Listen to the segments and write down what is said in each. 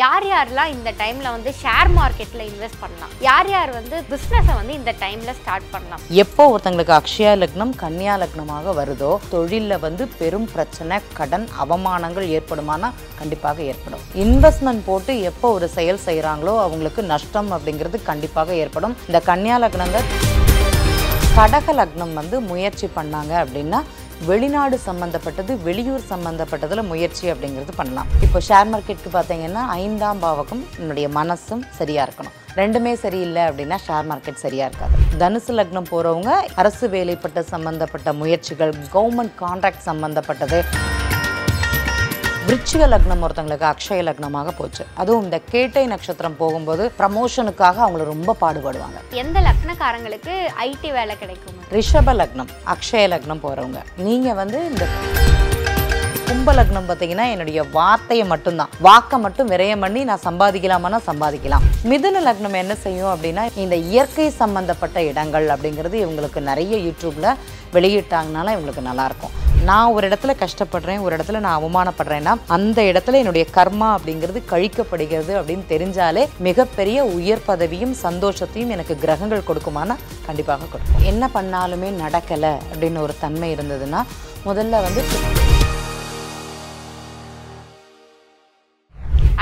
யார் யாரெல்லாம் இந்த டைமில் வந்து ஷேர் மார்க்கெட்டில் இன்வெஸ்ட் பண்ணலாம் யார் யார் வந்து பிஸ்னஸை வந்து இந்த டைமில் ஸ்டார்ட் பண்ணலாம் எப்போ ஒருத்தங்களுக்கு அக்ஷய லக்னம் கன்னியா லக்னமாக வருதோ தொழிலில் வந்து பெரும் பிரச்சனை கடன் அவமானங்கள் ஏற்படுமானா கண்டிப்பாக ஏற்படும் இன்வெஸ்ட்மெண்ட் போட்டு எப்போ ஒரு செயல் செய்கிறாங்களோ அவங்களுக்கு நஷ்டம் அப்படிங்கிறது கண்டிப்பாக ஏற்படும் இந்த கன்னியா லக்னங்கள் கடக லக்னம் வந்து முயற்சி பண்ணாங்க அப்படின்னா வெளிநாடு சம்மந்தப்பட்டது வெளியூர் சம்மந்தப்பட்டதில் முயற்சி அப்படிங்கிறது பண்ணலாம் இப்போ ஷேர் மார்க்கெட்டுக்கு பார்த்தீங்கன்னா ஐந்தாம் பாவகம் நம்முடைய மனசும் சரியாக இருக்கணும் ரெண்டுமே சரியில்லை அப்படின்னா ஷேர் மார்க்கெட் சரியாக இருக்காது தனுசு லக்னம் போகிறவங்க அரசு வேலைப்பட்ட சம்மந்தப்பட்ட முயற்சிகள் கவர்மெண்ட் கான்ட்ராக்ட் சம்மந்தப்பட்டது விருச்சிக லக்னம் ஒருத்தங்களுக்கு அக்ஷய லக்னமாக போச்சு அதுவும் இந்த கேட்டை நட்சத்திரம் போகும்போது ப்ரமோஷனுக்காக அவங்கள ரொம்ப பாடுபடுவாங்க எந்த லக்னக்காரங்களுக்கு ஐடி வேலை கிடைக்கும் ரிஷப லக்னம் அக்ஷய லக்னம் போறவங்க நீங்க வந்து இந்த கும்ப லக்னம் பார்த்தீங்கன்னா என்னுடைய வார்த்தையை மட்டும்தான் வாக்கை மட்டும் விரயம் பண்ணி நான் சம்பாதிக்கலாமா சம்பாதிக்கலாம் மிதுன லக்னம் என்ன செய்யும் அப்படின்னா இந்த இயற்கை சம்பந்தப்பட்ட இடங்கள் அப்படிங்கிறது இவங்களுக்கு நிறைய யூடியூப்ல வெளியிட்டாங்கனால இவங்களுக்கு நல்லா இருக்கும் நான் ஒரு இடத்துல கஷ்டப்படுறேன் ஒரு இடத்துல நான் அவமானப்படுறேன்னா அந்த இடத்துல என்னுடைய கர்மா அப்படிங்கிறது கழிக்கப்படுகிறது அப்படின்னு தெரிஞ்சாலே மிகப்பெரிய உயர் பதவியும் சந்தோஷத்தையும் எனக்கு கிரகங்கள் கொடுக்குமானா கண்டிப்பாக கொடுக்கும் என்ன பண்ணாலுமே நடக்கலை அப்படின்னு ஒரு தன்மை இருந்ததுன்னா முதல்ல வந்து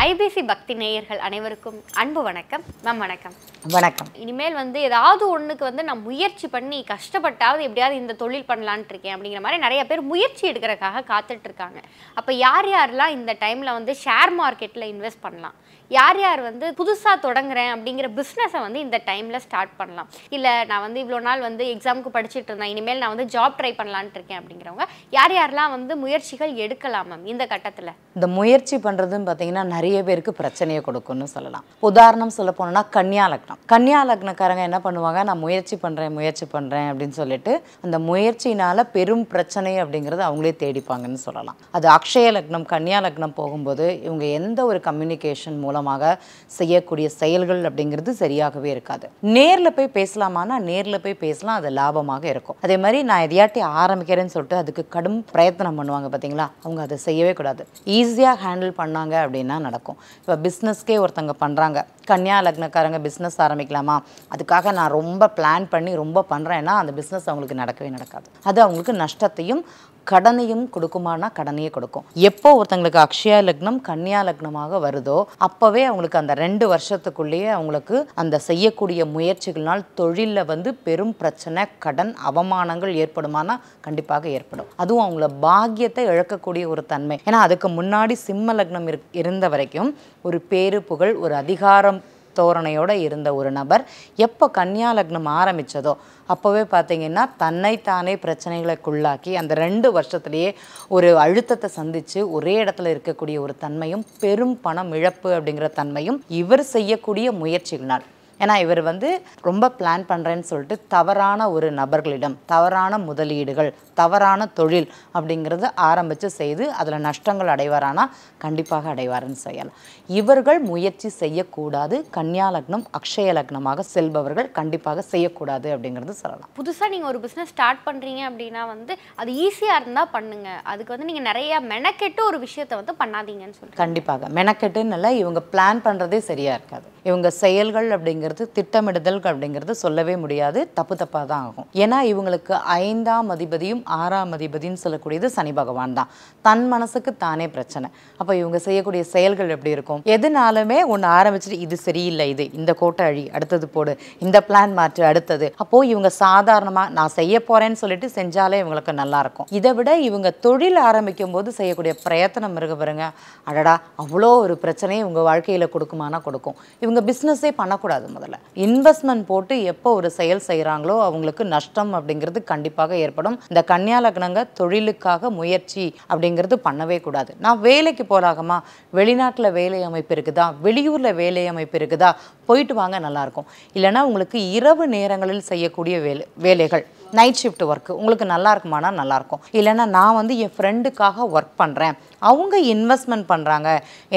ஐபிசி பக்தி நேயர்கள் அனைவருக்கும் அன்பு வணக்கம் மேம் வணக்கம் வணக்கம் இனிமேல் வந்து ஏதாவது ஒன்றுக்கு வந்து நான் முயற்சி பண்ணி கஷ்டப்பட்டாவது எப்படியாவது இந்த தொழில் பண்ணலான்ட்டு இருக்கேன் அப்படிங்கிற மாதிரி நிறைய பேர் முயற்சி எடுக்கிறக்காக காத்துட்டு இருக்காங்க அப்போ யார் யாரெல்லாம் இந்த டைமில் வந்து ஷேர் மார்க்கெட்டில் இன்வெஸ்ட் பண்ணலாம் யார் யார் வந்து புதுசாக தொடங்குறேன் அப்படிங்கிற பிஸ்னஸை வந்து இந்த டைமில் ஸ்டார்ட் பண்ணலாம் இல்லை நான் வந்து இவ்வளோ நாள் வந்து எக்ஸாமுக்கு படிச்சுட்டு இருந்தேன் இனிமேல் நான் வந்து ஜாப் ட்ரை பண்ணலான்ட்டு இருக்கேன் அப்படிங்கிறவங்க யார் யாரெல்லாம் வந்து முயற்சிகள் எடுக்கலாம் மேம் இந்த கட்டத்தில் இந்த முயற்சி பண்ணுறதுன்னு பார்த்தீங்கன்னா நிறைய நிறைய பேருக்கு பிரச்சனையை கொடுக்கும்னு சொல்லலாம் உதாரணம் சொல்ல போனோம்னா கன்னியா லக்னம் கன்னியா லக்னக்காரங்க என்ன பண்ணுவாங்க நான் முயற்சி பண்ணுறேன் முயற்சி பண்ணுறேன் அப்படின்னு சொல்லிட்டு அந்த முயற்சினால் பெரும் பிரச்சனை அப்படிங்கிறது அவங்களே தேடிப்பாங்கன்னு சொல்லலாம் அது அக்ஷய லக்னம் கன்னியா லக்னம் போகும்போது இவங்க எந்த ஒரு கம்யூனிகேஷன் மூலமாக செய்யக்கூடிய செயல்கள் அப்படிங்கிறது சரியாகவே இருக்காது நேரில் போய் பேசலாமான்னா நேரில் போய் பேசலாம் அது லாபமாக இருக்கும் அதே மாதிரி நான் எதையாட்டி ஆரம்பிக்கிறேன்னு சொல்லிட்டு அதுக்கு கடும் பிரயத்தனம் பண்ணுவாங்க பார்த்தீங்களா அவங்க அதை செய்யவே கூடாது ஈஸியாக ஹேண்டில் பண்ணாங்க அப்படின்னா நடக்கும் இருக்கும் இப்போ பிஸ்னஸ்க்கே ஒருத்தங்க பண்ணுறாங்க கன்னியா லக்னக்காரங்க பிஸ்னஸ் ஆரம்பிக்கலாமா அதுக்காக நான் ரொம்ப பிளான் பண்ணி ரொம்ப பண்ணுறேன்னா அந்த பிஸ்னஸ் அவங்களுக்கு நடக்கவே நடக்காது அது அவங்களுக்கு நஷ்டத்தையும் கடனையும் கொடுக்குமானா கடனையே கொடுக்கும் எப்போ ஒருத்தங்களுக்கு அக்ஷயா லக்னம் கன்னியா லக்னமாக வருதோ அப்போவே அவங்களுக்கு அந்த ரெண்டு வருஷத்துக்குள்ளேயே அவங்களுக்கு அந்த செய்யக்கூடிய முயற்சிகள்னால் தொழிலில் வந்து பெரும் பிரச்சனை கடன் அவமானங்கள் ஏற்படுமானா கண்டிப்பாக ஏற்படும் அதுவும் அவங்கள பாக்கியத்தை இழக்கக்கூடிய ஒரு தன்மை ஏன்னா அதுக்கு முன்னாடி சிம்ம லக்னம் இருந்த வரைக்கும் ஒரு பேரு புகழ் ஒரு அதிகாரம் தோரணையோடு இருந்த ஒரு நபர் எப்போ கன்னியா லக்னம் ஆரம்பித்ததோ அப்போவே பார்த்தீங்கன்னா தன்னைத்தானே பிரச்சனைகளுக்குள்ளாக்கி அந்த ரெண்டு வருஷத்துலேயே ஒரு அழுத்தத்தை சந்தித்து ஒரே இடத்துல இருக்கக்கூடிய ஒரு தன்மையும் பெரும் பணம் இழப்பு அப்படிங்கிற தன்மையும் இவர் செய்யக்கூடிய முயற்சிகளால் ஏன்னா இவர் வந்து ரொம்ப பிளான் பண்ணுறேன்னு சொல்லிட்டு தவறான ஒரு நபர்களிடம் தவறான முதலீடுகள் தவறான தொழில் அப்படிங்கிறது ஆரம்பித்து செய்து அதில் நஷ்டங்கள் அடைவாரானா கண்டிப்பாக அடைவாருன்னு செய்யலாம் இவர்கள் முயற்சி செய்யக்கூடாது கன்னியா லக்னம் அக்ஷய லக்னமாக செல்பவர்கள் கண்டிப்பாக செய்யக்கூடாது அப்படிங்கிறது சொல்லலாம் புதுசாக நீங்கள் ஒரு பிஸ்னஸ் ஸ்டார்ட் பண்ணுறீங்க அப்படின்னா வந்து அது ஈஸியாக இருந்தால் பண்ணுங்க அதுக்கு வந்து நீங்கள் நிறையா மெனக்கெட்டு ஒரு விஷயத்தை வந்து பண்ணாதீங்கன்னு சொல்லி கண்டிப்பாக மெனக்கெட்டுன்னு இல்லை இவங்க பிளான் பண்ணுறதே சரியாக இருக்காது இவங்க செயல்கள் அப்படிங்கிறது அப்படிங்கிறது திட்டமிடுதல் அப்படிங்கிறது சொல்லவே முடியாது தப்பு தப்பாக தான் ஆகும் ஏன்னா இவங்களுக்கு ஐந்தாம் அதிபதியும் ஆறாம் அதிபதியும் சொல்லக்கூடியது சனி பகவான் தான் தன் மனசுக்கு தானே பிரச்சனை அப்போ இவங்க செய்யக்கூடிய செயல்கள் எப்படி இருக்கும் எதுனாலுமே ஒன்று ஆரம்பிச்சுட்டு இது சரியில்லை இது இந்த கோட்டை அழி அடுத்தது போடு இந்த பிளான் மாற்று அடுத்தது அப்போது இவங்க சாதாரணமாக நான் செய்ய போகிறேன்னு சொல்லிட்டு செஞ்சாலே இவங்களுக்கு நல்லா இருக்கும் இதை விட இவங்க தொழில் ஆரம்பிக்கும் போது செய்யக்கூடிய பிரயத்தனம் இருக்க பாருங்க அடடா அவ்வளோ ஒரு பிரச்சனையை இவங்க வாழ்க்கையில் கொடுக்குமானா கொடுக்கும் இவங்க பிஸ்னஸே பண்ணக்கூடாது முதல்ல இன்வெஸ்ட்மெண்ட் போட்டு எப்போ ஒரு செயல் செய்கிறாங்களோ அவங்களுக்கு நஷ்டம் அப்படிங்கிறது கண்டிப்பாக ஏற்படும் இந்த கன்னியா லக்னங்க தொழிலுக்காக முயற்சி அப்படிங்கிறது பண்ணவே கூடாது நான் வேலைக்கு போகலாகமா வெளிநாட்டில் வேலை அமைப்பு இருக்குதா வெளியூரில் வேலை அமைப்பு இருக்குதா போயிட்டு வாங்க நல்லாயிருக்கும் இல்லைனா உங்களுக்கு இரவு நேரங்களில் செய்யக்கூடிய வேலை வேலைகள் நைட் ஷிஃப்ட் ஒர்க்கு உங்களுக்கு நல்லா இருக்குமானா நல்லாயிருக்கும் இல்லைனா நான் வந்து என் ஃப்ரெண்டுக்காக ஒர்க் பண்ணுறேன் அவங்க இன்வெஸ்ட்மெண்ட் பண்ணுறாங்க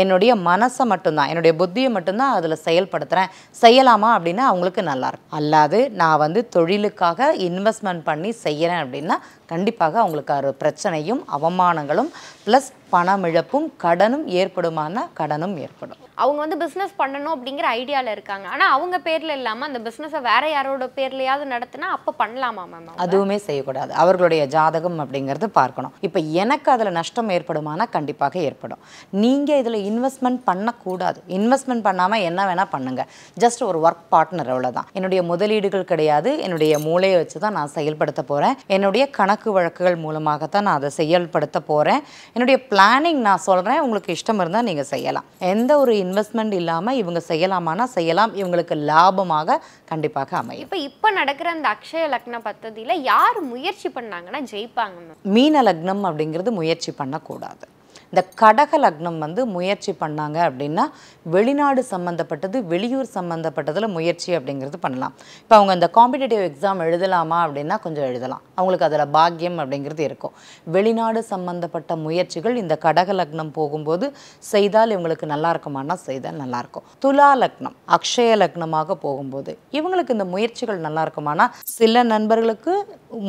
என்னுடைய மனசை மட்டும்தான் என்னுடைய புத்தியை மட்டும்தான் அதில் செயல்படுத்துகிறேன் செய்யலாமா அப்படின்னா அவங்களுக்கு நல்லா இருக்கும் அல்லாது நான் வந்து தொழிலுக்காக இன்வெஸ்ட்மெண்ட் பண்ணி செய்கிறேன் அப்படின்னா கண்டிப்பாக அவங்களுக்கு ஒரு பிரச்சனையும் அவமானங்களும் ப்ளஸ் பணமிழப்பும் கடனும் ஏற்படுமானா கடனும் ஏற்படும் அவங்க வந்து பிஸ்னஸ் பண்ணணும் அப்படிங்கிற ஐடியாவில் இருக்காங்க ஆனால் அவங்க பேரில் இல்லாமல் அந்த பிஸ்னஸை வேற யாரோட பேர்லையாவது நடத்தினா அப்போ பண்ணலாமா மேம் அதுவுமே செய்யக்கூடாது அவர்களுடைய ஜாதகம் அப்படிங்கிறது பார்க்கணும் இப்போ எனக்கு அதில் நஷ்டம் ஏற்படுமானா கண்டிப்பாக ஏற்படும் நீங்கள் இதில் இன்வெஸ்ட்மெண்ட் பண்ணக்கூடாது இன்வெஸ்ட்மெண்ட் பண்ணாமல் என்ன வேணால் பண்ணுங்கள் ஜஸ்ட் ஒரு ஒர்க் பார்ட்னர் அவ்வளோதான் என்னுடைய முதலீடுகள் கிடையாது என்னுடைய மூளையை வச்சு தான் நான் செயல்படுத்த போகிறேன் என்னுடைய கணக்கு வழக்குகள் மூலமாக தான் நான் அதை செயல்படுத்த போகிறேன் என்னுடைய பிளானிங் நான் சொல்கிறேன் உங்களுக்கு இஷ்டம் இருந்தால் நீங்கள் செய்யலாம் எந்த ஒரு இன்வெஸ்ட்மெண்ட் இல்லாமல் இவங்க செய்யலாமானா செய்யலாம் இவங்களுக்கு லாபமாக கண்டிப்பாக அமையும் இப்போ இப்போ நடக்கிற அந்த அக்ஷய லக்ன பத்ததியில் யார் முயற்சி பண்ணாங்கன்னா ஜெயிப்பாங்க மீன லக்னம் அப்படிங்கிறது முயற்சி பண்ணக்கூடாது இந்த கடக லக்னம் வந்து முயற்சி பண்ணாங்க அப்படின்னா வெளிநாடு சம்மந்தப்பட்டது வெளியூர் சம்மந்தப்பட்டதில் முயற்சி அப்படிங்கிறது பண்ணலாம் இப்போ அவங்க இந்த காம்படிட்டிவ் எக்ஸாம் எழுதலாமா அப்படின்னா கொஞ்சம் எழுதலாம் அவங்களுக்கு அதில் பாக்கியம் அப்படிங்கிறது இருக்கும் வெளிநாடு சம்மந்தப்பட்ட முயற்சிகள் இந்த கடக லக்னம் போகும்போது செய்தால் இவங்களுக்கு நல்லா இருக்குமானா செய்தால் நல்லாயிருக்கும் துலா லக்னம் அக்ஷய லக்னமாக போகும்போது இவங்களுக்கு இந்த முயற்சிகள் நல்லா இருக்குமானா சில நண்பர்களுக்கு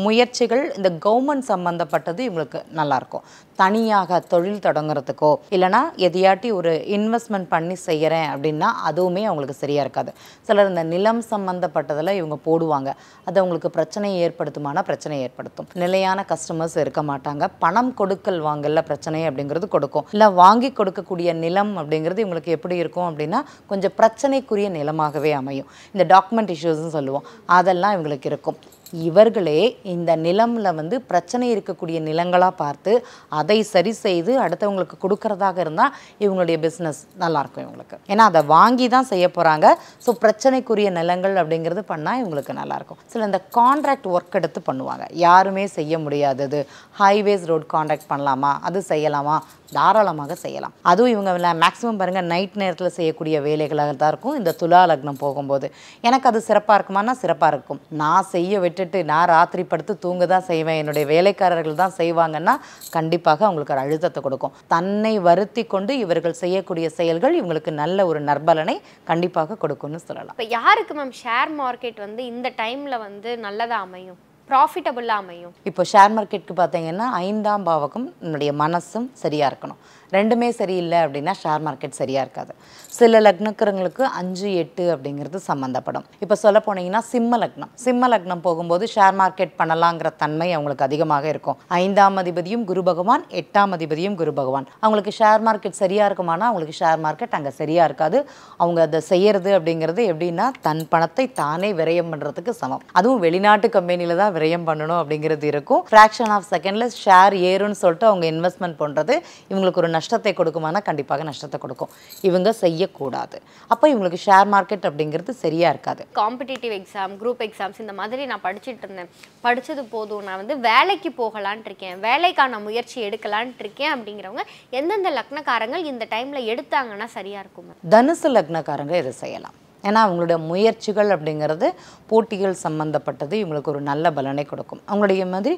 முயற்சிகள் இந்த கவர்மெண்ட் சம்மந்தப்பட்டது இவங்களுக்கு நல்லாயிருக்கும் தனியாக தொழில் தொடங்குறதுக்கோ இல்லைனா எதையாட்டி ஒரு இன்வெஸ்ட்மெண்ட் பண்ணி செய்கிறேன் அப்படின்னா அதுவுமே அவங்களுக்கு சரியாக இருக்காது சிலர் இந்த நிலம் சம்மந்தப்பட்டதில் இவங்க போடுவாங்க அது அவங்களுக்கு பிரச்சனையை ஏற்படுத்துமானா பிரச்சனையை ஏற்படுத்தும் நிலையான கஸ்டமர்ஸ் இருக்க மாட்டாங்க பணம் கொடுக்கல் வாங்கல பிரச்சனை அப்படிங்கிறது கொடுக்கும் இல்லை வாங்கி கொடுக்கக்கூடிய நிலம் அப்படிங்கிறது இவங்களுக்கு எப்படி இருக்கும் அப்படின்னா கொஞ்சம் பிரச்சனைக்குரிய நிலமாகவே அமையும் இந்த டாக்குமெண்ட் இஷ்யூஸ்ன்னு சொல்லுவோம் அதெல்லாம் இவங்களுக்கு இருக்கும் இவர்களே இந்த நிலமில் வந்து பிரச்சனை இருக்கக்கூடிய நிலங்களாக பார்த்து அதை சரி செய்து அடுத்தவங்களுக்கு கொடுக்கறதாக இருந்தால் இவங்களுடைய பிஸ்னஸ் நல்லாயிருக்கும் இவங்களுக்கு ஏன்னா அதை வாங்கி தான் செய்ய போகிறாங்க ஸோ பிரச்சனைக்குரிய நிலங்கள் அப்படிங்கிறது பண்ணால் இவங்களுக்கு நல்லாயிருக்கும் சில இந்த கான்ட்ராக்ட் ஒர்க் எடுத்து பண்ணுவாங்க யாருமே செய்ய முடியாதது ஹைவேஸ் ரோட் கான்ட்ராக்ட் பண்ணலாமா அது செய்யலாமா தாராளமாக செய்யலாம் அதுவும் இவங்க மேக்ஸிமம் பாருங்கள் நைட் நேரத்தில் செய்யக்கூடிய வேலைகளாக தான் இருக்கும் இந்த துலா லக்னம் போகும்போது எனக்கு அது சிறப்பாக இருக்குமானா சிறப்பாக இருக்கும் நான் செய்ய விட்டுட்டு நான் ராத்திரி படுத்து தூங்க தான் செய்வேன் என்னுடைய வேலைக்காரர்கள் தான் செய்வாங்கன்னா கண்டிப்பாக அவங்களுக்கு ஒரு அழுத்தத்தை கொடுக்கும் தன்னை வருத்தி கொண்டு இவர்கள் செய்யக்கூடிய செயல்கள் இவங்களுக்கு நல்ல ஒரு நற்பலனை கண்டிப்பாக கொடுக்கும்னு சொல்லலாம் இப்போ யாருக்கு மேம் ஷேர் மார்க்கெட் வந்து இந்த டைமில் வந்து நல்லதாக அமையும் ப்ராஃபிட்டபுளாக அமையும் இப்போ ஷேர் மார்க்கெட்டுக்கு பார்த்தீங்கன்னா ஐந்தாம் பாவகம் நம்முடைய மனசும் சரியாக இருக்கணும் ரெண்டுமே சரியில்லை அப்படின்னா ஷேர் மார்க்கெட் சரியாக இருக்காது சில லக்னக்கிறவங்களுக்கு அஞ்சு எட்டு அப்படிங்கிறது சம்மந்தப்படும் இப்போ சொல்ல போனீங்கன்னா சிம்ம லக்னம் சிம்ம லக்னம் போகும்போது ஷேர் மார்க்கெட் பண்ணலாங்கிற தன்மை அவங்களுக்கு அதிகமாக இருக்கும் ஐந்தாம் அதிபதியும் குரு பகவான் எட்டாம் அதிபதியும் குரு பகவான் அவங்களுக்கு ஷேர் மார்க்கெட் சரியாக இருக்குமானா அவங்களுக்கு ஷேர் மார்க்கெட் அங்கே சரியாக இருக்காது அவங்க அதை செய்யறது அப்படிங்கிறது எப்படின்னா தன் பணத்தை தானே விரயம் பண்ணுறதுக்கு சமம் அதுவும் வெளிநாட்டு கம்பெனியில் தான் விரயம் பண்ணணும் அப்படிங்கிறது இருக்கும் ஃப்ராக்ஷன் ஆஃப் செகண்டில் ஷேர் ஏறுன்னு சொல்லிட்டு அவங்க இன்வெஸ்ட்மெண்ட் பண்ணுறது இவங்களுக்கு ஒரு நஷ்டத்தை கொடுக்குமானா கண்டிப்பாக நஷ்டத்தை கொடுக்கும் இவங்க செய்யக்கூடாது அப்போ இவங்களுக்கு ஷேர் மார்க்கெட் அப்படிங்கிறது சரியாக இருக்காது காம்படிட்டிவ் எக்ஸாம் குரூப் எக்ஸாம்ஸ் இந்த மாதிரி நான் படிச்சுட்டு இருந்தேன் படித்தது போதும் நான் வந்து வேலைக்கு போகலான் இருக்கேன் வேலைக்கான முயற்சி எடுக்கலான் இருக்கேன் அப்படிங்கிறவங்க எந்தெந்த லக்னக்காரங்கள் இந்த டைமில் எடுத்தாங்கன்னா சரியாக இருக்கும் தனுசு லக்னக்காரங்க இதை செய்யலாம் ஏன்னா அவங்களுடைய முயற்சிகள் அப்படிங்கிறது போட்டிகள் சம்மந்தப்பட்டது இவங்களுக்கு ஒரு நல்ல பலனை கொடுக்கும் அவங்களுடைய மாதிரி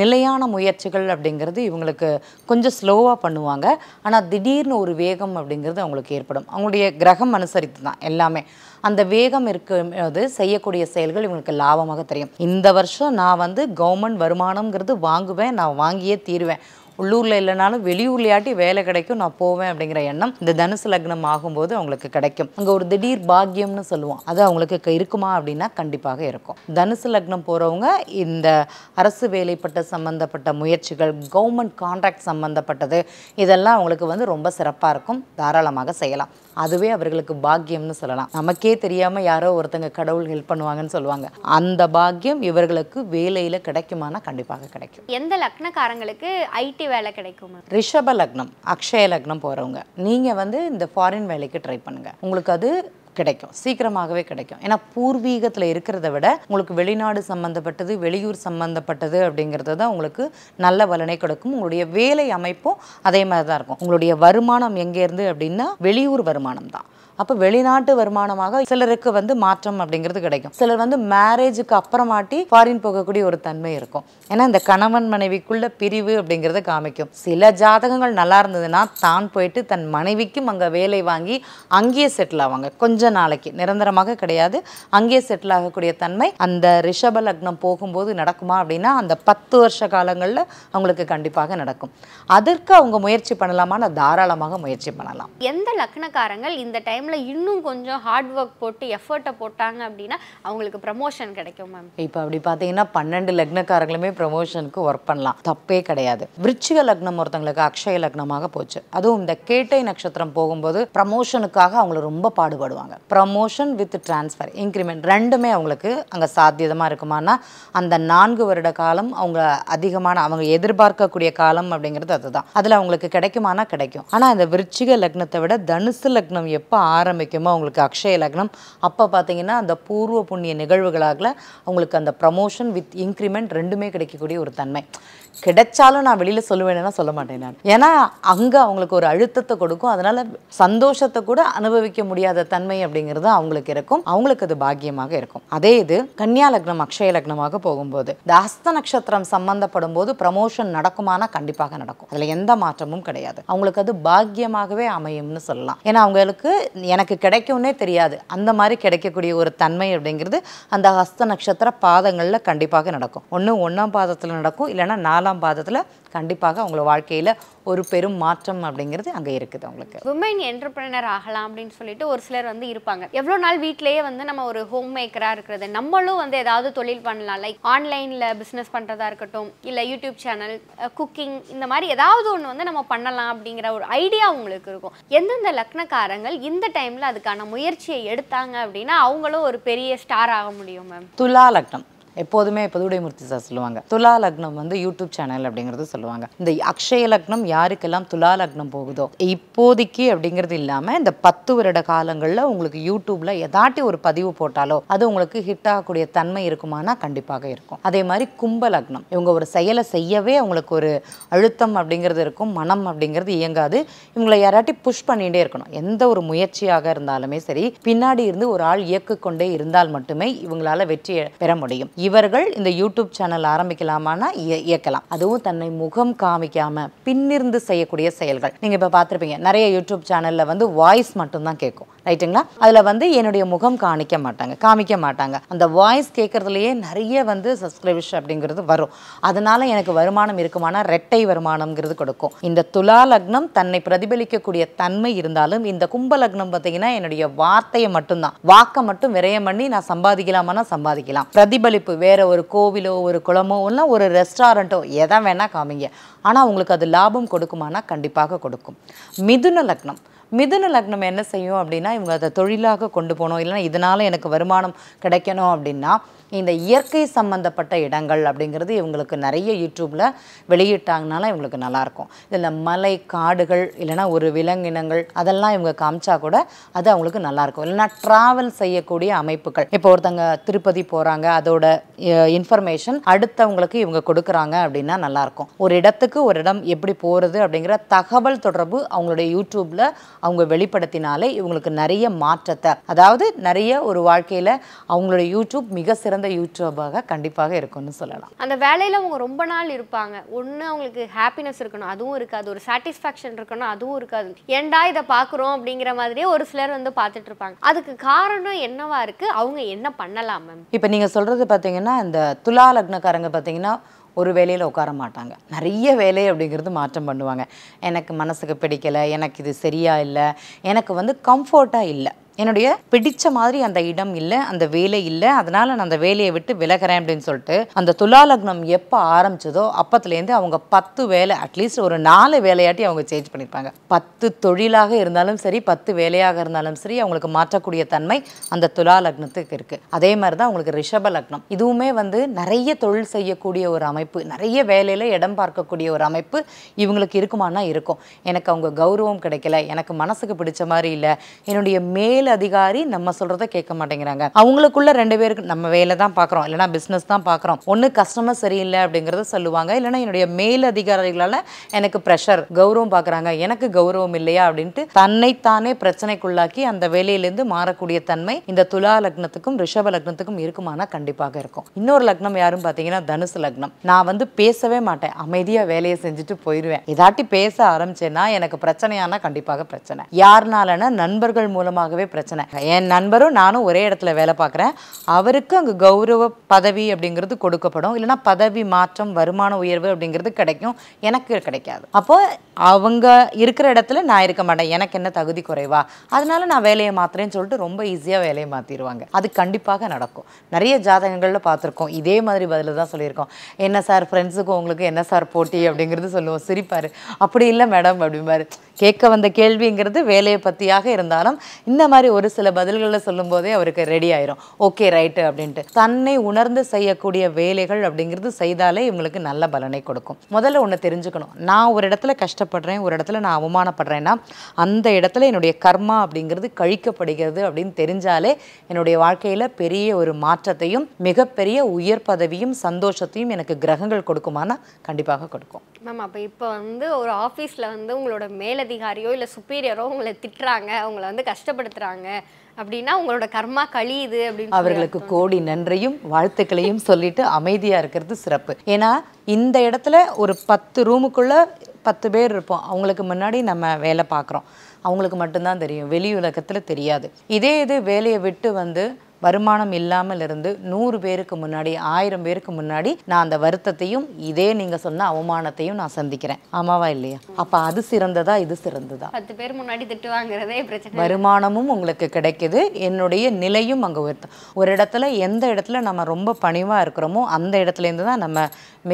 நிலையான முயற்சிகள் அப்படிங்கிறது இவங்களுக்கு கொஞ்சம் ஸ்லோவாக பண்ணுவாங்க ஆனால் திடீர்னு ஒரு வேகம் அப்படிங்கிறது அவங்களுக்கு ஏற்படும் அவங்களுடைய கிரகம் அனுசரித்து தான் எல்லாமே அந்த வேகம் இருக்கும்போது செய்யக்கூடிய செயல்கள் இவங்களுக்கு லாபமாக தெரியும் இந்த வருஷம் நான் வந்து கவர்மெண்ட் வருமானம்ங்கிறது வாங்குவேன் நான் வாங்கியே தீருவேன் உள்ளூரில் இல்லைனாலும் வெளியூர்லையாட்டி வேலை கிடைக்கும் நான் போவேன் அப்படிங்கிற எண்ணம் இந்த தனுசு லக்னம் ஆகும்போது அவங்களுக்கு கிடைக்கும் அங்கே ஒரு திடீர் பாக்கியம்னு சொல்லுவோம் அது அவங்களுக்கு இருக்குமா அப்படின்னா கண்டிப்பாக இருக்கும் தனுசு லக்னம் போகிறவங்க இந்த அரசு வேலைப்பட்ட சம்மந்தப்பட்ட முயற்சிகள் கவர்மெண்ட் கான்ட்ராக்ட் சம்மந்தப்பட்டது இதெல்லாம் அவங்களுக்கு வந்து ரொம்ப சிறப்பாக இருக்கும் தாராளமாக செய்யலாம் அதுவே அவர்களுக்கு பாக்கியம்னு சொல்லலாம் நமக்கே தெரியாமல் யாரோ ஒருத்தங்க கடவுள் ஹெல்ப் பண்ணுவாங்கன்னு சொல்லுவாங்க அந்த பாக்கியம் இவர்களுக்கு வேலையில் கிடைக்குமானா கண்டிப்பாக கிடைக்கும் எந்த லக்னக்காரங்களுக்கு ஐடி வேலை கிடைக்கும் ரிஷப லக்னம் அக்ஷய லக்னம் போகிறவங்க நீங்கள் வந்து இந்த ஃபாரின் வேலைக்கு ட்ரை பண்ணுங்கள் உங்களுக்கு அது கிடைக்கும் சீக்கிரமாகவே கிடைக்கும் ஏன்னா பூர்வீகத்தில் இருக்கிறத விட உங்களுக்கு வெளிநாடு சம்மந்தப்பட்டது வெளியூர் சம்மந்தப்பட்டது அப்படிங்கிறது தான் உங்களுக்கு நல்ல பலனை கொடுக்கும் உங்களுடைய வேலை அமைப்பும் அதே மாதிரி தான் இருக்கும் உங்களுடைய வருமானம் எங்கேருந்து அப்படின்னா வெளியூர் வருமானம் தான் அப்போ வெளிநாட்டு வருமானமாக சிலருக்கு வந்து மாற்றம் அப்படிங்கிறது கிடைக்கும் சிலர் வந்து மேரேஜுக்கு அப்புறமாட்டி ஃபாரின் போகக்கூடிய ஒரு தன்மை இருக்கும் ஏன்னா இந்த கணவன் மனைவிக்குள்ள பிரிவு அப்படிங்கிறத காமிக்கும் சில ஜாதகங்கள் நல்லா இருந்ததுன்னா தான் போயிட்டு தன் மனைவிக்கும் அங்கே வேலை வாங்கி அங்கேயே செட்டில் ஆவாங்க கொஞ்ச நாளைக்கு நிரந்தரமாக கிடையாது அங்கேயே செட்டில் ஆகக்கூடிய தன்மை அந்த ரிஷப லக்னம் போகும்போது நடக்குமா அப்படின்னா அந்த பத்து வருஷ காலங்களில் அவங்களுக்கு கண்டிப்பாக நடக்கும் அதற்கு அவங்க முயற்சி பண்ணலாமான்னு தாராளமாக முயற்சி பண்ணலாம் எந்த லக்னக்காரங்கள் இந்த டைம் டைமில் இன்னும் கொஞ்சம் ஹார்ட் ஒர்க் போட்டு எஃபர்ட்டை போட்டாங்க அப்படின்னா அவங்களுக்கு ப்ரமோஷன் கிடைக்கும் மேம் இப்போ அப்படி பார்த்தீங்கன்னா பன்னெண்டு லக்னக்காரங்களுமே ப்ரமோஷனுக்கு ஒர்க் பண்ணலாம் தப்பே கிடையாது விருச்சிக லக்னம் ஒருத்தங்களுக்கு அக்ஷய லக்னமாக போச்சு அதுவும் இந்த கேட்டை நட்சத்திரம் போகும்போது ப்ரமோஷனுக்காக அவங்கள ரொம்ப பாடுபடுவாங்க ப்ரமோஷன் வித் டிரான்ஸ்ஃபர் இன்க்ரிமெண்ட் ரெண்டுமே அவங்களுக்கு அங்கே சாத்தியதமாக இருக்குமானா அந்த நான்கு வருட காலம் அவங்க அதிகமான அவங்க எதிர்பார்க்கக்கூடிய காலம் அப்படிங்கிறது அதுதான் அதில் அவங்களுக்கு கிடைக்குமானா கிடைக்கும் ஆனால் இந்த விருச்சிக லக்னத்தை விட தனுசு லக்னம் எப்போ ஆரம்பிக்குமோ அவங்களுக்கு அக்ஷய லக்னம் அப்போ பார்த்தீங்கன்னா அந்த பூர்வ புண்ணிய நிகழ்வுகளாகல அவங்களுக்கு அந்த ப்ரமோஷன் வித் இன்க்ரிமெண்ட் ரெண்டுமே கிடைக்கக்கூடிய ஒரு தன்மை கிடைச்சாலும் நான் வெளியில் சொல்லுவேன்னா சொல்ல மாட்டேன் நான் ஏன்னா அங்கே அவங்களுக்கு ஒரு அழுத்தத்தை கொடுக்கும் அதனால் சந்தோஷத்தை கூட அனுபவிக்க முடியாத தன்மை அப்படிங்கிறது அவங்களுக்கு இருக்கும் அவங்களுக்கு அது பாக்கியமாக இருக்கும் அதே இது கன்னியா லக்னம் அக்ஷய லக்னமாக போகும்போது இந்த ஹஸ்த நட்சத்திரம் சம்பந்தப்படும் போது ப்ரமோஷன் நடக்குமானா கண்டிப்பாக நடக்கும் அதில் எந்த மாற்றமும் கிடையாது அவங்களுக்கு அது பாக்கியமாகவே அமையும்னு சொல்லலாம் ஏன்னா அவங்களுக்கு எனக்கு கிடைக்கும்னே தெரியாது அந்த மாதிரி கிடைக்கக்கூடிய ஒரு தன்மை அப்படிங்கிறது அந்த ஹஸ்த நட்சத்திர பாதங்களில் கண்டிப்பாக நடக்கும் ஒன்று ஒன்றாம் பாதத்தில் நடக்கும் இல்லைன்னா நாலு நாலாம் பாதத்தில் கண்டிப்பாக அவங்கள வாழ்க்கையில் ஒரு பெரும் மாற்றம் அப்படிங்கிறது அங்கே இருக்குது அவங்களுக்கு உமன் என்டர்பிரினர் ஆகலாம் அப்படின்னு சொல்லிட்டு ஒரு சிலர் வந்து இருப்பாங்க எவ்வளோ நாள் வீட்டிலேயே வந்து நம்ம ஒரு ஹோம் மேக்கராக இருக்கிறது நம்மளும் வந்து ஏதாவது தொழில் பண்ணலாம் லைக் ஆன்லைனில் பிஸ்னஸ் பண்ணுறதா இருக்கட்டும் இல்லை யூடியூப் சேனல் குக்கிங் இந்த மாதிரி ஏதாவது ஒன்று வந்து நம்ம பண்ணலாம் அப்படிங்கிற ஒரு ஐடியா அவங்களுக்கு இருக்கும் எந்தெந்த லக்னக்காரங்கள் இந்த டைமில் அதுக்கான முயற்சியை எடுத்தாங்க அப்படின்னா அவங்களும் ஒரு பெரிய ஸ்டார் ஆக முடியும் மேம் துலா லக்னம் எப்போதுமே இப்போ உடைமூர்த்தி சார் சொல்லுவாங்க துலா லக்னம் வந்து யூடியூப் சேனல் அப்படிங்கிறது சொல்லுவாங்க இந்த அக்ஷய லக்னம் யாருக்கெல்லாம் துலா லக்னம் போகுதோ இப்போதைக்கு அப்படிங்கிறது இல்லாமல் இந்த பத்து வருட காலங்களில் உங்களுக்கு யூடியூப்ல எதாட்டி ஒரு பதிவு போட்டாலோ அது உங்களுக்கு ஹிட் ஆகக்கூடிய தன்மை இருக்குமானா கண்டிப்பாக இருக்கும் அதே மாதிரி கும்ப லக்னம் இவங்க ஒரு செயலை செய்யவே அவங்களுக்கு ஒரு அழுத்தம் அப்படிங்கிறது இருக்கும் மனம் அப்படிங்கிறது இயங்காது இவங்களை யாராட்டி புஷ் பண்ணிகிட்டே இருக்கணும் எந்த ஒரு முயற்சியாக இருந்தாலுமே சரி பின்னாடி இருந்து ஒரு ஆள் இயக்கு கொண்டே இருந்தால் மட்டுமே இவங்களால வெற்றி பெற முடியும் இவர்கள் இந்த யூடியூப் சேனல் ஆரம்பிக்கலாமான்னா இயக்கலாம் அதுவும் தன்னை முகம் காமிக்காமல் பின்னிருந்து செய்யக்கூடிய செயல்கள் நீங்கள் இப்போ பார்த்துருப்பீங்க நிறைய யூடியூப் சேனலில் வந்து வாய்ஸ் மட்டும்தான் கேட்கும் ரைட்டுங்களா அதில் வந்து என்னுடைய முகம் காணிக்க மாட்டாங்க காமிக்க மாட்டாங்க அந்த வாய்ஸ் கேட்கறதுலயே நிறைய வந்து சப்ஸ்கிரைபர்ஸ் அப்படிங்கிறது வரும் அதனால் எனக்கு வருமானம் இருக்குமானா ரெட்டை வருமானம்ங்கிறது கொடுக்கும் இந்த துலா லக்னம் தன்னை பிரதிபலிக்கக்கூடிய தன்மை இருந்தாலும் இந்த கும்ப லக்னம் பார்த்தீங்கன்னா என்னுடைய வார்த்தையை மட்டும்தான் வாக்கை மட்டும் விரயம் பண்ணி நான் சம்பாதிக்கலாமானா சம்பாதிக்கலாம் பிரதிபலிப்பு வேறு ஒரு கோவிலோ ஒரு குளமோ இல்லை ஒரு ரெஸ்டாரண்ட்டோ எதை வேணால் காமிங்க ஆனால் உங்களுக்கு அது லாபம் கொடுக்குமானா கண்டிப்பாக கொடுக்கும் மிதுன லக்னம் மிதுன லக்னம் என்ன செய்யும் அப்படின்னா இவங்க அதை தொழிலாக கொண்டு போகணும் இல்லைன்னா இதனால் எனக்கு வருமானம் கிடைக்கணும் அப்படின்னா இந்த இயற்கை சம்மந்தப்பட்ட இடங்கள் அப்படிங்கிறது இவங்களுக்கு நிறைய யூடியூப்பில் வெளியிட்டாங்கனால இவங்களுக்கு நல்லாயிருக்கும் இதில் மலை காடுகள் இல்லைன்னா ஒரு விலங்கினங்கள் அதெல்லாம் இவங்க காமிச்சா கூட அது அவங்களுக்கு நல்லாயிருக்கும் இல்லைனா ட்ராவல் செய்யக்கூடிய அமைப்புகள் இப்போ ஒருத்தங்க திருப்பதி போகிறாங்க அதோட இன்ஃபர்மேஷன் அடுத்தவங்களுக்கு இவங்க கொடுக்குறாங்க அப்படின்னா நல்லாயிருக்கும் ஒரு இடத்துக்கு ஒரு இடம் எப்படி போகிறது அப்படிங்கிற தகவல் தொடர்பு அவங்களுடைய யூடியூப்பில் அவங்க வெளிப்படுத்தினாலே இவங்களுக்கு நிறைய மாற்றத்தை அதாவது நிறைய ஒரு வாழ்க்கையில் அவங்களுடைய யூடியூப் மிக சிறப்பு சிறந்த யூடியூபாக கண்டிப்பாக இருக்கும்னு சொல்லலாம் அந்த வேலையில் அவங்க ரொம்ப நாள் இருப்பாங்க ஒன்று அவங்களுக்கு ஹாப்பினஸ் இருக்கணும் அதுவும் இருக்காது ஒரு சாட்டிஸ்ஃபேக்ஷன் இருக்கணும் அதுவும் இருக்காது ஏண்டா இதை பார்க்குறோம் அப்படிங்கிற மாதிரியே ஒரு சிலர் வந்து பார்த்துட்டு இருப்பாங்க அதுக்கு காரணம் என்னவா இருக்குது அவங்க என்ன பண்ணலாம் மேம் இப்போ நீங்கள் சொல்கிறது பார்த்தீங்கன்னா இந்த துலா லக்னக்காரங்க பார்த்தீங்கன்னா ஒரு வேலையில் உட்கார மாட்டாங்க நிறைய வேலை அப்படிங்கிறது மாற்றம் பண்ணுவாங்க எனக்கு மனசுக்கு பிடிக்கலை எனக்கு இது சரியாக இல்லை எனக்கு வந்து கம்ஃபர்ட்டாக இல்லை என்னுடைய பிடித்த மாதிரி அந்த இடம் இல்லை அந்த வேலை இல்லை அதனால் நான் அந்த வேலையை விட்டு விலகிறேன் அப்படின்னு சொல்லிட்டு அந்த துலா லக்னம் எப்போ ஆரம்பிச்சதோ அப்பத்துலேருந்து அவங்க பத்து வேலை அட்லீஸ்ட் ஒரு நாலு வேலையாட்டி அவங்க சேஞ்ச் பண்ணியிருப்பாங்க பத்து தொழிலாக இருந்தாலும் சரி பத்து வேலையாக இருந்தாலும் சரி அவங்களுக்கு மாற்றக்கூடிய தன்மை அந்த துலா லக்னத்துக்கு இருக்குது அதே மாதிரி தான் அவங்களுக்கு ரிஷப லக்னம் இதுவுமே வந்து நிறைய தொழில் செய்யக்கூடிய ஒரு அமைப்பு நிறைய வேலையில் இடம் பார்க்கக்கூடிய ஒரு அமைப்பு இவங்களுக்கு இருக்குமானா இருக்கும் எனக்கு அவங்க கௌரவம் கிடைக்கல எனக்கு மனசுக்கு பிடிச்ச மாதிரி இல்லை என்னுடைய மேல் மேல் அதிகாரி நம்ம சொல்றதை கேட்க மாட்டேங்கிறாங்க அவங்களுக்குள்ள ரெண்டு பேருக்கு நம்ம வேலை தான் பார்க்குறோம் இல்லைனா பிஸ்னஸ் தான் பார்க்குறோம் ஒன்று கஸ்டமர் சரியில்லை அப்படிங்கிறத சொல்லுவாங்க இல்லைனா என்னுடைய மேல் அதிகாரிகளால் எனக்கு ப்ரெஷர் கௌரவம் பார்க்குறாங்க எனக்கு கௌரவம் இல்லையா அப்படின்ட்டு தன்னைத்தானே பிரச்சனைக்குள்ளாக்கி அந்த வேலையிலேருந்து மாறக்கூடிய தன்மை இந்த துலா லக்னத்துக்கும் ரிஷப லக்னத்துக்கும் இருக்குமானா கண்டிப்பாக இருக்கும் இன்னொரு லக்னம் யாரும் பார்த்தீங்கன்னா தனுசு லக்னம் நான் வந்து பேசவே மாட்டேன் அமைதியாக வேலையை செஞ்சுட்டு போயிடுவேன் இதாட்டி பேச ஆரம்பிச்சேன்னா எனக்கு பிரச்சனையானா கண்டிப்பாக பிரச்சனை யாருனாலன்னா நண்பர்கள் மூலமாகவே பிரச்சனை என் நண்பரும் நானும் ஒரே இடத்துல வேலை பார்க்குறேன் அவருக்கு அங்கே கௌரவ பதவி அப்படிங்கிறது கொடுக்கப்படும் இல்லைனா பதவி மாற்றம் வருமான உயர்வு அப்படிங்கிறது கிடைக்கும் எனக்கு கிடைக்காது அப்போது அவங்க இருக்கிற இடத்துல நான் இருக்க மாட்டேன் எனக்கு என்ன தகுதி குறைவா அதனால நான் வேலையை மாற்றுறேன்னு சொல்லிட்டு ரொம்ப ஈஸியாக வேலையை மாற்றிடுவாங்க அது கண்டிப்பாக நடக்கும் நிறைய ஜாதகங்களில் பார்த்துருக்கோம் இதே மாதிரி பதில் தான் சொல்லியிருக்கோம் என்ன சார் ஃப்ரெண்ட்ஸுக்கு உங்களுக்கு என்ன சார் போட்டி அப்படிங்கிறது சொல்லுவோம் சிரிப்பார் அப்படி இல்லை மேடம் அப்படிம்பார் கேட்க வந்த கேள்விங்கிறது வேலையை பற்றியாக இருந்தாலும் இந்த மாதிரி மாதிரி ஒரு சில பதில்களில் சொல்லும்போதே அவருக்கு ரெடி ஆயிரும் ஓகே ரைட்டு அப்படின்ட்டு தன்னை உணர்ந்து செய்யக்கூடிய வேலைகள் அப்படிங்கிறது செய்தாலே இவங்களுக்கு நல்ல பலனை கொடுக்கும் முதல்ல ஒன்று தெரிஞ்சுக்கணும் நான் ஒரு இடத்துல கஷ்டப்படுறேன் ஒரு இடத்துல நான் அவமானப்படுறேன்னா அந்த இடத்துல என்னுடைய கர்மா அப்படிங்கிறது கழிக்கப்படுகிறது அப்படின்னு தெரிஞ்சாலே என்னுடைய வாழ்க்கையில் பெரிய ஒரு மாற்றத்தையும் மிகப்பெரிய உயர் பதவியும் சந்தோஷத்தையும் எனக்கு கிரகங்கள் கொடுக்குமானா கண்டிப்பாக கொடுக்கும் மேம் அப்போ இப்போ வந்து ஒரு ஆஃபீஸில் வந்து உங்களோட மேலதிகாரியோ இல்லை சுப்பீரியரோ உங்களை திட்டுறாங்க உங்களை வந்து கஷ்டப்படுத்துகிறாங்க இருக்காங்க அப்படின்னா உங்களோட கர்மா கழியுது அப்படின்னு அவர்களுக்கு கோடி நன்றியும் வாழ்த்துக்களையும் சொல்லிட்டு அமைதியாக இருக்கிறது சிறப்பு ஏன்னா இந்த இடத்துல ஒரு பத்து ரூமுக்குள்ள பத்து பேர் இருப்போம் அவங்களுக்கு முன்னாடி நம்ம வேலை பார்க்குறோம் அவங்களுக்கு மட்டும்தான் தெரியும் வெளி உலகத்தில் தெரியாது இதே இது வேலையை விட்டு வந்து வருமானம் இல்லாமல் இருந்து நூறு பேருக்கு முன்னாடி ஆயிரம் பேருக்கு முன்னாடி நான் அந்த வருத்தத்தையும் இதே நீங்கள் சொன்ன அவமானத்தையும் நான் சந்திக்கிறேன் ஆமாவா இல்லையா அப்போ அது சிறந்ததா இது சிறந்ததா பத்து பேர் முன்னாடி திட்டு வாங்குறதே பிரச்சனை வருமானமும் உங்களுக்கு கிடைக்குது என்னுடைய நிலையும் அங்கே உயர்த்த ஒரு இடத்துல எந்த இடத்துல நம்ம ரொம்ப பணிவாக இருக்கிறோமோ அந்த இடத்துலேருந்து தான் நம்ம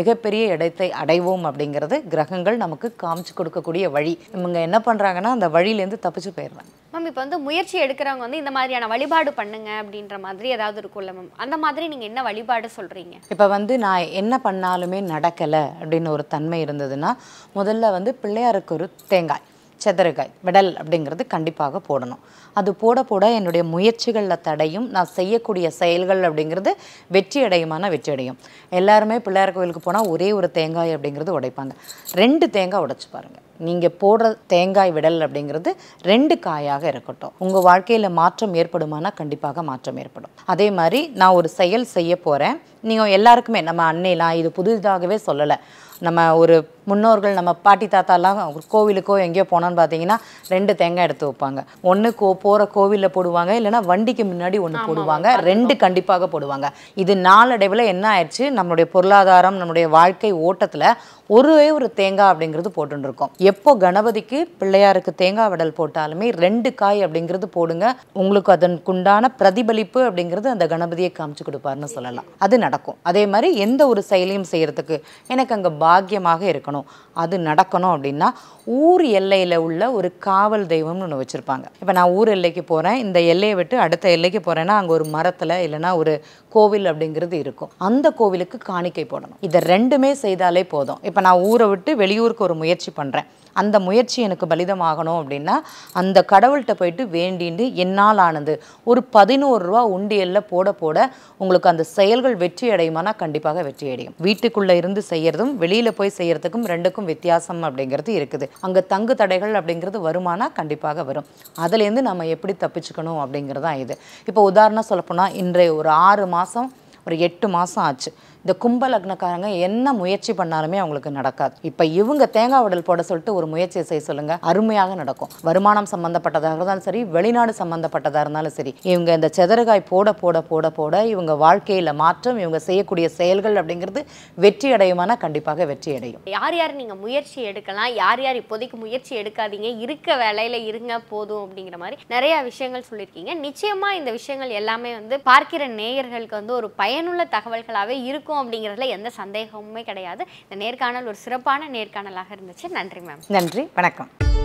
மிகப்பெரிய இடத்தை அடைவோம் அப்படிங்கிறது கிரகங்கள் நமக்கு காமிச்சு கொடுக்கக்கூடிய வழி இவங்க என்ன பண்ணுறாங்கன்னா அந்த வழியிலேருந்து தப்பிச்சு போயிடுறாங்க மேம் இப்போ வந்து முயற்சி எடுக்கிறவங்க வந்து இந்த மாதிரியான வழிபாடு பண்ணுங்க அப்படின்ற மாதிரி ஏதாவது இருக்கும்ல மேம் அந்த மாதிரி நீங்கள் என்ன வழிபாடு சொல்கிறீங்க இப்போ வந்து நான் என்ன பண்ணாலுமே நடக்கலை அப்படின்னு ஒரு தன்மை இருந்ததுன்னா முதல்ல வந்து பிள்ளையாருக்கு ஒரு தேங்காய் செதறுகாய் விடல் அப்படிங்கிறது கண்டிப்பாக போடணும் அது போட போட என்னுடைய முயற்சிகளில் தடையும் நான் செய்யக்கூடிய செயல்கள் அப்படிங்கிறது வெற்றி அடையுமான வெற்றி அடையும் எல்லாருமே பிள்ளையார் கோயிலுக்கு போனால் ஒரே ஒரு தேங்காய் அப்படிங்கிறது உடைப்பாங்க ரெண்டு தேங்காய் உடைச்சி பாருங்கள் நீங்கள் போடுற தேங்காய் விடல் அப்படிங்கிறது ரெண்டு காயாக இருக்கட்டும் உங்கள் வாழ்க்கையில் மாற்றம் ஏற்படுமானால் கண்டிப்பாக மாற்றம் ஏற்படும் அதே மாதிரி நான் ஒரு செயல் செய்ய போகிறேன் நீங்கள் எல்லாருக்குமே நம்ம அன்னையெல்லாம் இது புதிதாகவே சொல்லலை நம்ம ஒரு முன்னோர்கள் நம்ம பாட்டி தாத்தாலாம் ஒரு கோவிலுக்கோ எங்கேயோ போனோன்னு பார்த்தீங்கன்னா ரெண்டு தேங்காய் எடுத்து வைப்பாங்க ஒன்று கோ போகிற கோவிலில் போடுவாங்க இல்லைனா வண்டிக்கு முன்னாடி ஒன்று போடுவாங்க ரெண்டு கண்டிப்பாக போடுவாங்க இது நாளடைவில் என்ன ஆயிடுச்சு நம்மளுடைய பொருளாதாரம் நம்மளுடைய வாழ்க்கை ஓட்டத்தில் ஒரே ஒரு தேங்காய் அப்படிங்கிறது போட்டுருக்கோம் எப்போ கணபதிக்கு பிள்ளையாருக்கு தேங்காய் விடல் போட்டாலுமே ரெண்டு காய் அப்படிங்கிறது போடுங்க உங்களுக்கு அதனுக்குண்டான பிரதிபலிப்பு அப்படிங்கிறது அந்த கணபதியை காமிச்சு கொடுப்பாருன்னு சொல்லலாம் அது நடக்கும் அதே மாதிரி எந்த ஒரு செயலையும் செய்கிறதுக்கு எனக்கு அங்கே பாக்கியமாக இருக்கணும் அது நடக்கணும் அப்படின்னா ஊர் எல்லையில் உள்ள ஒரு காவல் தெய்வம்னு ஒன்று வச்சுருப்பாங்க இப்போ நான் ஊர் எல்லைக்கு போகிறேன் இந்த எல்லையை விட்டு அடுத்த எல்லைக்கு போகிறேன்னா அங்கே ஒரு மரத்தில் இல்லைனா ஒரு கோவில் அப்படிங்கிறது இருக்கும் அந்த கோவிலுக்கு காணிக்கை போடணும் இதை ரெண்டுமே செய்தாலே போதும் இப்போ நான் ஊரை விட்டு வெளியூருக்கு ஒரு முயற்சி பண்ணுறேன் அந்த முயற்சி எனக்கு பலிதமாகணும் அப்படின்னா அந்த கடவுள்கிட்ட போயிட்டு வேண்டின்னு என்னால் ஆனது ஒரு பதினோரு ரூபா உண்டியலில் போட போட உங்களுக்கு அந்த செயல்கள் வெற்றி வெற்றி அடையுமானா கண்டிப்பாக வெற்றி அடையும் வீட்டுக்குள்ளே இருந்து செய்யறதும் வெளியில் போய் செய்யறதுக்கும் ரெண்டுக்கும் வித்தியாசம் அப்படிங்கிறது இருக்குது அங்கே தங்கு தடைகள் அப்படிங்கிறது வருமானா கண்டிப்பாக வரும் அதுலேருந்து நம்ம எப்படி தப்பிச்சுக்கணும் அப்படிங்கிறது தான் இது இப்போ உதாரணம் சொல்லப்போனால் இன்றைய ஒரு ஆறு மாதம் ஒரு எட்டு மாதம் ஆச்சு இந்த கும்ப லக்னக்காரங்க என்ன முயற்சி பண்ணாலுமே அவங்களுக்கு நடக்காது இப்போ இவங்க தேங்காய் உடல் போட சொல்லிட்டு ஒரு முயற்சியை செய்ய சொல்லுங்க அருமையாக நடக்கும் வருமானம் சம்பந்தப்பட்டதாக இருந்தாலும் சரி வெளிநாடு சம்பந்தப்பட்டதாக இருந்தாலும் சரி இவங்க இந்த செதறுகாய் போட போட போட போட இவங்க வாழ்க்கையில் மாற்றம் இவங்க செய்யக்கூடிய செயல்கள் அப்படிங்கிறது வெற்றி அடையுமானா கண்டிப்பாக வெற்றி அடையும் யார் யார் நீங்கள் முயற்சி எடுக்கலாம் யார் யார் இப்போதைக்கு முயற்சி எடுக்காதீங்க இருக்க வேலையில் இருங்க போதும் அப்படிங்கிற மாதிரி நிறைய விஷயங்கள் சொல்லியிருக்கீங்க நிச்சயமாக இந்த விஷயங்கள் எல்லாமே வந்து பார்க்கிற நேயர்களுக்கு வந்து ஒரு பயனுள்ள தகவல்களாகவே இருக்கும் இருக்கும் அப்படிங்கிறதுல எந்த சந்தேகமுமே கிடையாது இந்த நேர்காணல் ஒரு சிறப்பான நேர்காணலாக இருந்துச்சு நன்றி மேம் நன்றி வணக்கம்